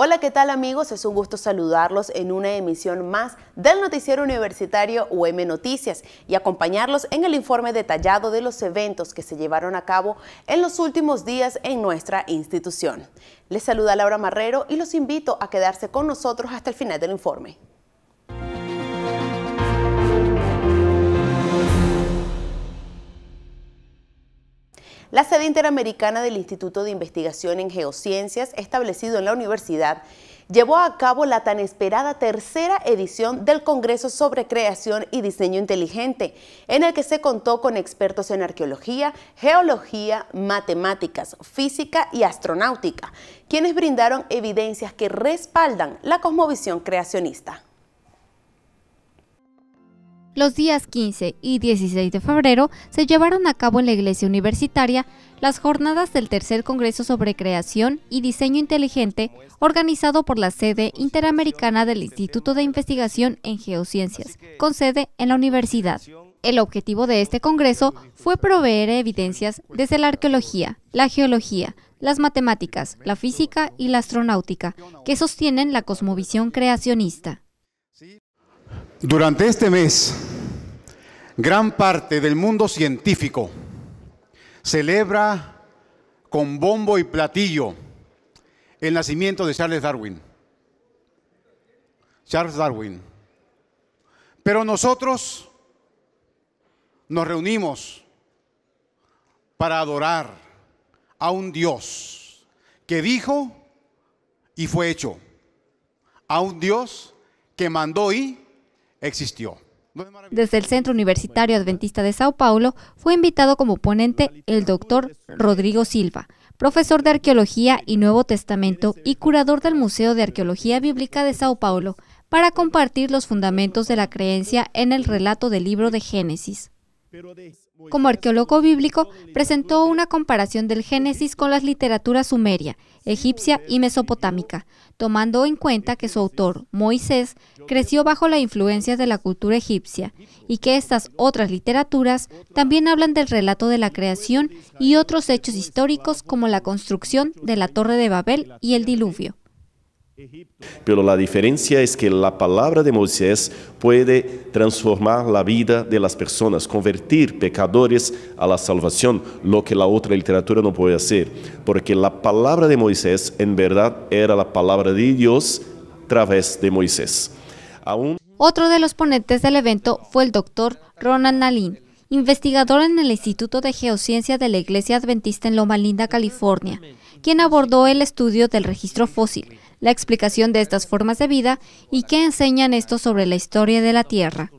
Hola, ¿qué tal amigos? Es un gusto saludarlos en una emisión más del noticiero universitario UM Noticias y acompañarlos en el informe detallado de los eventos que se llevaron a cabo en los últimos días en nuestra institución. Les saluda Laura Marrero y los invito a quedarse con nosotros hasta el final del informe. La sede interamericana del Instituto de Investigación en Geociencias, establecido en la universidad, llevó a cabo la tan esperada tercera edición del Congreso sobre Creación y Diseño Inteligente, en el que se contó con expertos en arqueología, geología, matemáticas, física y astronáutica, quienes brindaron evidencias que respaldan la cosmovisión creacionista. Los días 15 y 16 de febrero se llevaron a cabo en la Iglesia Universitaria las jornadas del Tercer Congreso sobre Creación y Diseño Inteligente organizado por la sede interamericana del Instituto de Investigación en Geociencias, con sede en la universidad. El objetivo de este Congreso fue proveer evidencias desde la arqueología, la geología, las matemáticas, la física y la astronáutica, que sostienen la cosmovisión creacionista. Durante este mes, gran parte del mundo científico celebra con bombo y platillo el nacimiento de Charles Darwin. Charles Darwin. Pero nosotros nos reunimos para adorar a un Dios que dijo y fue hecho. A un Dios que mandó y existió. Desde el Centro Universitario Adventista de Sao Paulo fue invitado como ponente el doctor Rodrigo Silva, profesor de Arqueología y Nuevo Testamento y curador del Museo de Arqueología Bíblica de Sao Paulo, para compartir los fundamentos de la creencia en el relato del libro de Génesis. Como arqueólogo bíblico, presentó una comparación del Génesis con las literaturas sumeria, egipcia y mesopotámica, tomando en cuenta que su autor, Moisés, creció bajo la influencia de la cultura egipcia y que estas otras literaturas también hablan del relato de la creación y otros hechos históricos como la construcción de la Torre de Babel y el diluvio. Pero la diferencia es que la palabra de Moisés puede transformar la vida de las personas, convertir pecadores a la salvación, lo que la otra literatura no puede hacer. Porque la palabra de Moisés en verdad era la palabra de Dios a través de Moisés. Otro de los ponentes del evento fue el doctor Ronan Nalin, investigador en el Instituto de Geociencia de la Iglesia Adventista en Loma Linda, California, quien abordó el estudio del registro fósil la explicación de estas formas de vida y qué enseñan estos sobre la historia de la Tierra.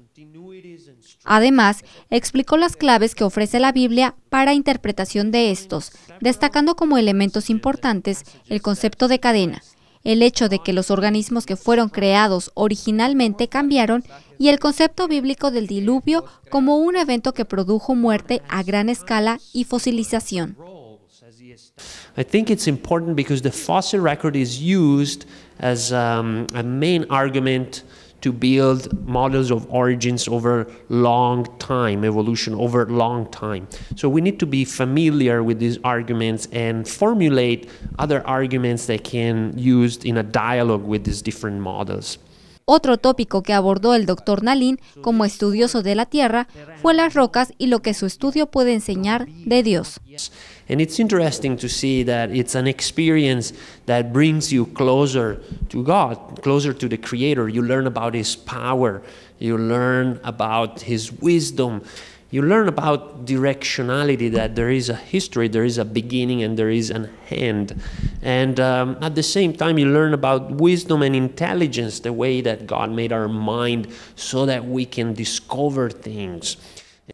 Además, explicó las claves que ofrece la Biblia para interpretación de estos, destacando como elementos importantes el concepto de cadena, el hecho de que los organismos que fueron creados originalmente cambiaron y el concepto bíblico del diluvio como un evento que produjo muerte a gran escala y fosilización. I think it's important because the fossil record is used as um, a main argument to build models of origins over long time, evolution over long time. So we need to be familiar with these arguments and formulate other arguments that can used in a dialogue with these different models. Otro tópico que abordó el doctor Nalín como estudioso de la Tierra fue las rocas y lo que su estudio puede enseñar de Dios. And it's interesting to see that it's an experience that brings you closer to God, closer to the Creator. You learn about His power, you learn about His wisdom you learn about directionality that there is a history there is a beginning and there is an end and um, at the same time you learn about wisdom and intelligence the way that god made our mind so that we can discover things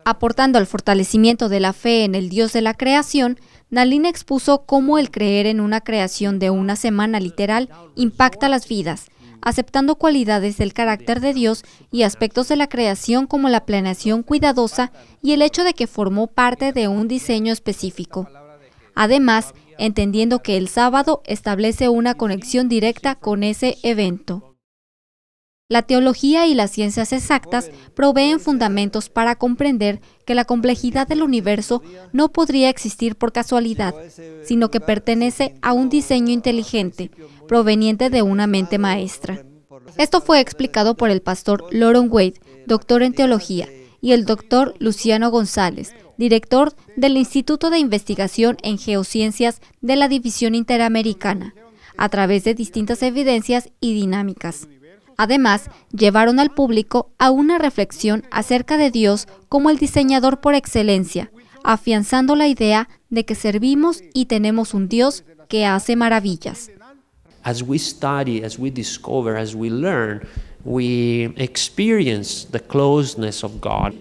Aportando al fortalecimiento de la fe en el Dios de la creación, Nalina expuso cómo el creer en una creación de una semana literal impacta las vidas, aceptando cualidades del carácter de Dios y aspectos de la creación como la planeación cuidadosa y el hecho de que formó parte de un diseño específico. Además, entendiendo que el sábado establece una conexión directa con ese evento. La teología y las ciencias exactas proveen fundamentos para comprender que la complejidad del universo no podría existir por casualidad, sino que pertenece a un diseño inteligente, proveniente de una mente maestra. Esto fue explicado por el pastor Lauren Wade, eh, doctor en teología, y el doctor Luciano González, director del Instituto de Investigación en Geociencias de la División Interamericana, a través de distintas evidencias y dinámicas. Además, llevaron al público a una reflexión acerca de Dios como el diseñador por excelencia, afianzando la idea de que servimos y tenemos un Dios que hace maravillas. As we study, as we discover, as we learn, we experience the closeness of God.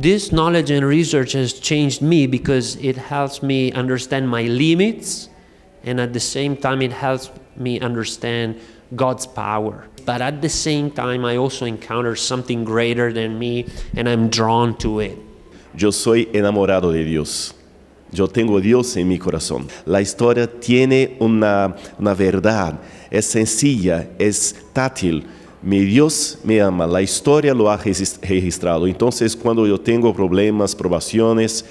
This knowledge and research has changed me because it helps me understand my limits and at the same time it helps me understand God's power. But at the same time, I also encounter something greater than me and I'm drawn to it. Yo soy enamorado de Dios. Yo tengo Dios en mi corazón. La historia tiene una, una verdad. Es sencilla, es táctil. Mi Dios me ama, la historia lo ha registrado. Entonces, cuando yo tengo problemas, probaciones,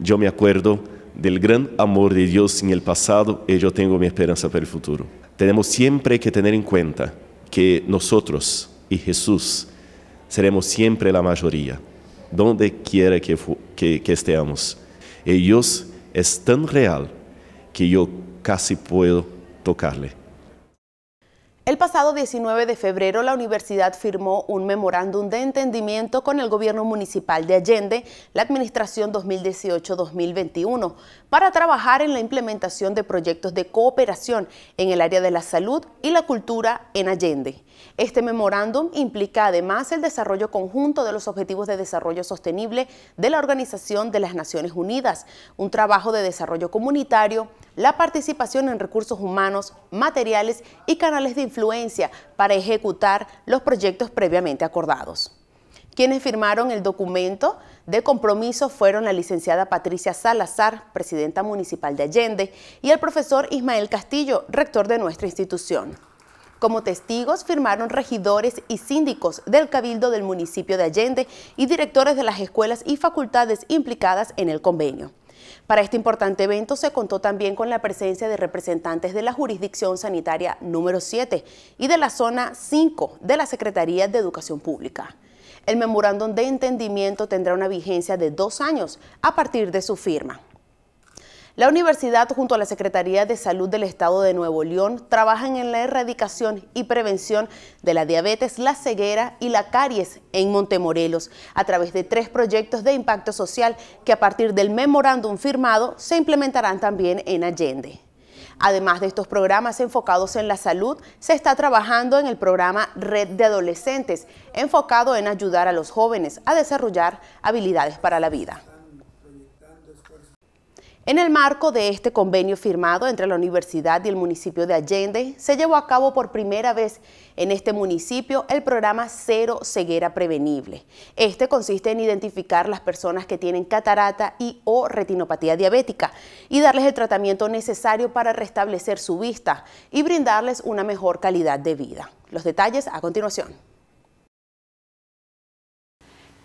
yo me acuerdo del gran amor de Dios en el pasado y yo tengo mi esperanza para el futuro tenemos siempre que tener en cuenta que nosotros y Jesús seremos siempre la mayoría, donde quiera que, que, que estemos. Ellos es tan real que yo casi puedo tocarle. El pasado 19 de febrero, la universidad firmó un memorándum de entendimiento con el gobierno municipal de Allende, la administración 2018-2021, para trabajar en la implementación de proyectos de cooperación en el área de la salud y la cultura en Allende. Este memorándum implica además el desarrollo conjunto de los Objetivos de Desarrollo Sostenible de la Organización de las Naciones Unidas, un trabajo de desarrollo comunitario, la participación en recursos humanos, materiales y canales de influencia para ejecutar los proyectos previamente acordados. Quienes firmaron el documento de compromiso fueron la licenciada Patricia Salazar, presidenta municipal de Allende, y el profesor Ismael Castillo, rector de nuestra institución. Como testigos firmaron regidores y síndicos del Cabildo del municipio de Allende y directores de las escuelas y facultades implicadas en el convenio. Para este importante evento se contó también con la presencia de representantes de la jurisdicción sanitaria número 7 y de la zona 5 de la Secretaría de Educación Pública. El memorándum de entendimiento tendrá una vigencia de dos años a partir de su firma. La universidad junto a la Secretaría de Salud del Estado de Nuevo León trabajan en la erradicación y prevención de la diabetes, la ceguera y la caries en Montemorelos a través de tres proyectos de impacto social que a partir del memorándum firmado se implementarán también en Allende. Además de estos programas enfocados en la salud, se está trabajando en el programa Red de Adolescentes, enfocado en ayudar a los jóvenes a desarrollar habilidades para la vida. En el marco de este convenio firmado entre la universidad y el municipio de Allende, se llevó a cabo por primera vez en este municipio el programa Cero Ceguera Prevenible. Este consiste en identificar las personas que tienen catarata y o retinopatía diabética y darles el tratamiento necesario para restablecer su vista y brindarles una mejor calidad de vida. Los detalles a continuación.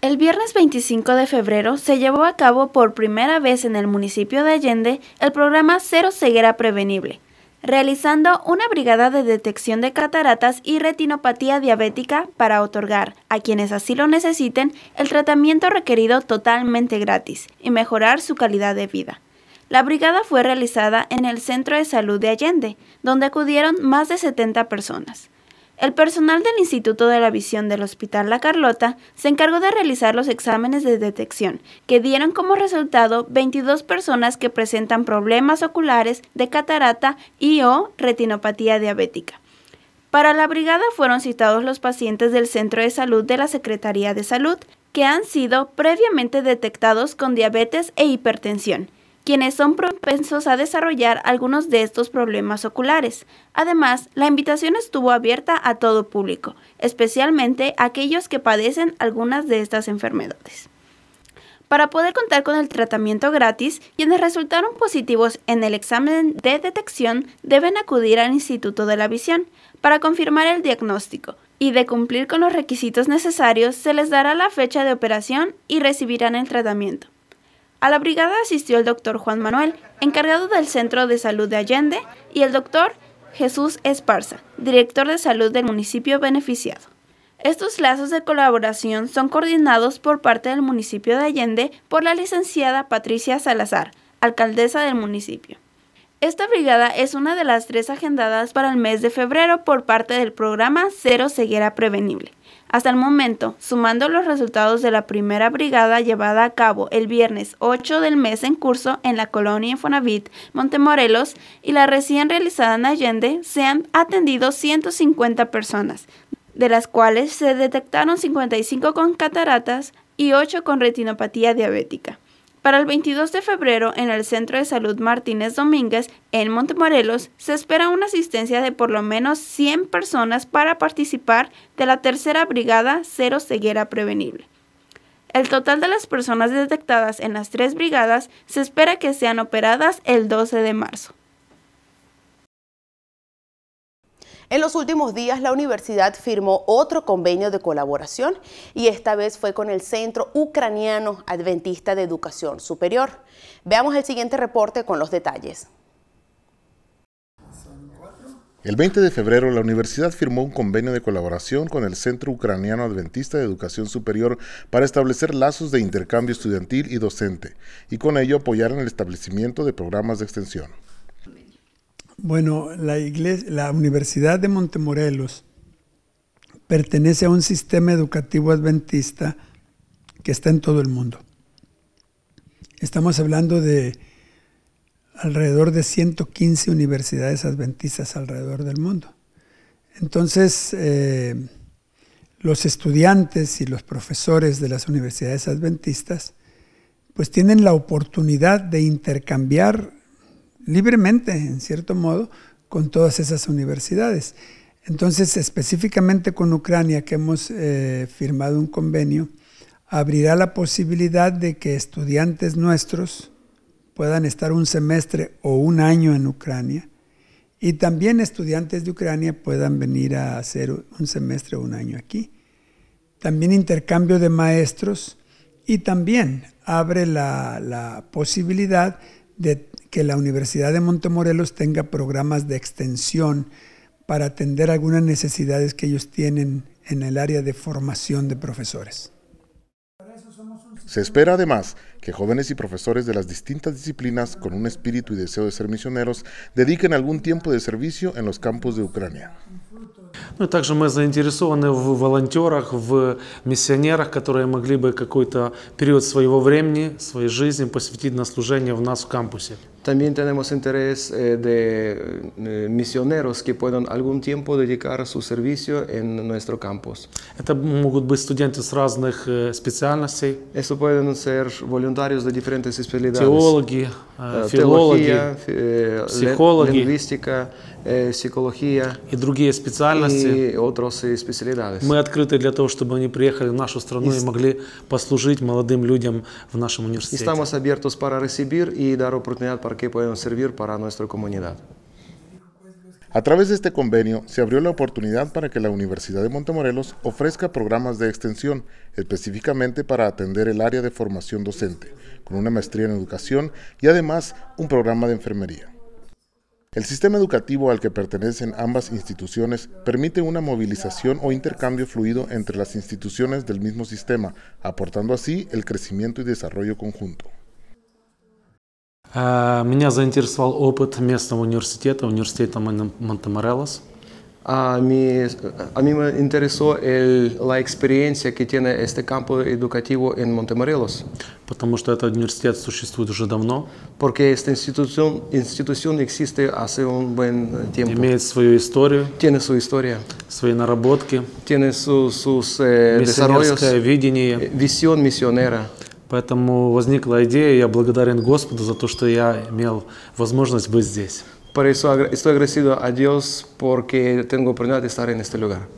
El viernes 25 de febrero se llevó a cabo por primera vez en el municipio de Allende el programa Cero Ceguera Prevenible, realizando una brigada de detección de cataratas y retinopatía diabética para otorgar a quienes así lo necesiten el tratamiento requerido totalmente gratis y mejorar su calidad de vida. La brigada fue realizada en el Centro de Salud de Allende, donde acudieron más de 70 personas. El personal del Instituto de la Visión del Hospital La Carlota se encargó de realizar los exámenes de detección, que dieron como resultado 22 personas que presentan problemas oculares de catarata y o retinopatía diabética. Para la brigada fueron citados los pacientes del Centro de Salud de la Secretaría de Salud, que han sido previamente detectados con diabetes e hipertensión, quienes son propensos a desarrollar algunos de estos problemas oculares. Además, la invitación estuvo abierta a todo público, especialmente a aquellos que padecen algunas de estas enfermedades. Para poder contar con el tratamiento gratis, quienes resultaron positivos en el examen de detección deben acudir al Instituto de la Visión para confirmar el diagnóstico y de cumplir con los requisitos necesarios se les dará la fecha de operación y recibirán el tratamiento. A la brigada asistió el doctor Juan Manuel, encargado del Centro de Salud de Allende, y el doctor Jesús Esparza, director de salud del municipio beneficiado. Estos lazos de colaboración son coordinados por parte del municipio de Allende por la licenciada Patricia Salazar, alcaldesa del municipio. Esta brigada es una de las tres agendadas para el mes de febrero por parte del programa Cero Ceguera Prevenible, hasta el momento, sumando los resultados de la primera brigada llevada a cabo el viernes 8 del mes en curso en la colonia Infonavit, Montemorelos, y la recién realizada en Allende, se han atendido 150 personas, de las cuales se detectaron 55 con cataratas y 8 con retinopatía diabética. Para el 22 de febrero, en el Centro de Salud Martínez Domínguez, en Montemorelos, se espera una asistencia de por lo menos 100 personas para participar de la tercera brigada Cero Ceguera Prevenible. El total de las personas detectadas en las tres brigadas se espera que sean operadas el 12 de marzo. En los últimos días, la universidad firmó otro convenio de colaboración y esta vez fue con el Centro Ucraniano Adventista de Educación Superior. Veamos el siguiente reporte con los detalles. El 20 de febrero, la universidad firmó un convenio de colaboración con el Centro Ucraniano Adventista de Educación Superior para establecer lazos de intercambio estudiantil y docente, y con ello apoyar en el establecimiento de programas de extensión. Bueno, la, Universidad de Montemorelos pertenece a un sistema educativo adventista que está en todo el mundo. Estamos hablando de alrededor de 115 universidades adventistas alrededor del mundo. Entonces, eh, los estudiantes y los profesores de las universidades adventistas pues tienen la oportunidad de intercambiar libremente, en cierto modo, con todas esas universidades. Entonces, específicamente con Ucrania, que hemos eh, firmado un convenio, abrirá la posibilidad de que estudiantes nuestros puedan estar un semestre o un año en Ucrania y también estudiantes de Ucrania puedan venir a hacer un semestre o un año aquí. También intercambio de maestros y también abre la, la posibilidad de que la Universidad de Montemorelos tenga programas de extensión para atender algunas necesidades que ellos tienen en el área de formación de profesores. Se espera además que jóvenes y profesores de las distintas disciplinas con un espíritu y deseo de ser misioneros dediquen algún tiempo de servicio en los campos de Ucrania. Ну и также мы заинтересованы в волонтерах, в миссионерах, которые могли бы какой-то период своего времени, своей жизни посвятить на служение в нас в кампусе. También tenemos interés eh, de э, misioneros que puedan algún tiempo dedicar su servicio en nuestro campus. Это могут быть студенты с разных э, специальностей. Eso pueden ser voluntarios de diferentes especialidades. Теологи, э, филологи, психологи, лингвистика, психология и другие специальности y otras especialidades. Estamos abiertos para recibir y dar oportunidad para que puedan servir para nuestra comunidad. A través de este convenio se abrió la oportunidad para que la Universidad de Montemorelos ofrezca programas de extensión, específicamente para atender el área de formación docente, con una maestría en educación y además un programa de enfermería. El sistema educativo al que pertenecen ambas instituciones permite una movilización o intercambio fluido entre las instituciones del mismo sistema, aportando así el crecimiento y desarrollo conjunto. опыт местного университета, a mí, a mí me interesó el, la experiencia que tiene este campo educativo en Montemorelos. Потому что этот университет существует уже давно. Porque esta institución, institución existe hace un buen tiempo. Имеет свою историю. Tiene su historia. Свои наработки. Tiene su, sus eh, desarrollos. видение. Visión misionera. Поэтому возникла идея, я благодарен Господу за то, что я имел возможность быть здесь. Por eso estoy agradecido a Dios porque tengo oportunidad de estar en este lugar.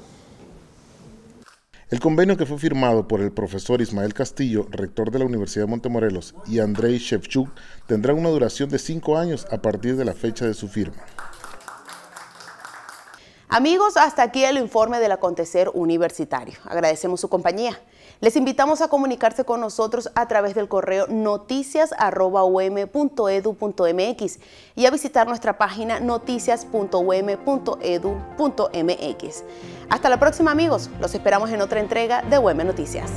El convenio que fue firmado por el profesor Ismael Castillo, rector de la Universidad de Montemorelos, y Andrei Shevchuk tendrá una duración de cinco años a partir de la fecha de su firma. Amigos, hasta aquí el informe del acontecer universitario. Agradecemos su compañía. Les invitamos a comunicarse con nosotros a través del correo noticias.um.edu.mx y a visitar nuestra página noticias.um.edu.mx. Hasta la próxima amigos, los esperamos en otra entrega de UM Noticias.